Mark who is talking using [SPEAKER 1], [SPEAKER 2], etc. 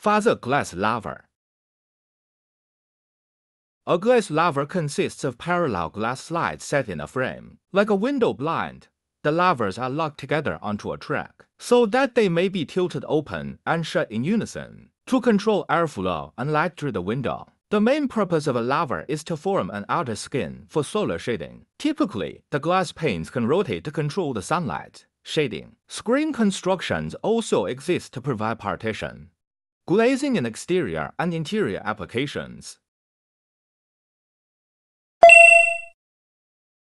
[SPEAKER 1] Father glass laver. A glass laver consists of parallel glass slides set in a frame. Like a window blind, the lavers are locked together onto a track, so that they may be tilted open and shut in unison to control airflow and light through the window. The main purpose of a laver is to form an outer skin for solar shading. Typically, the glass panes can rotate to control the sunlight shading. Screen constructions also exist to provide partition glazing and exterior and interior applications.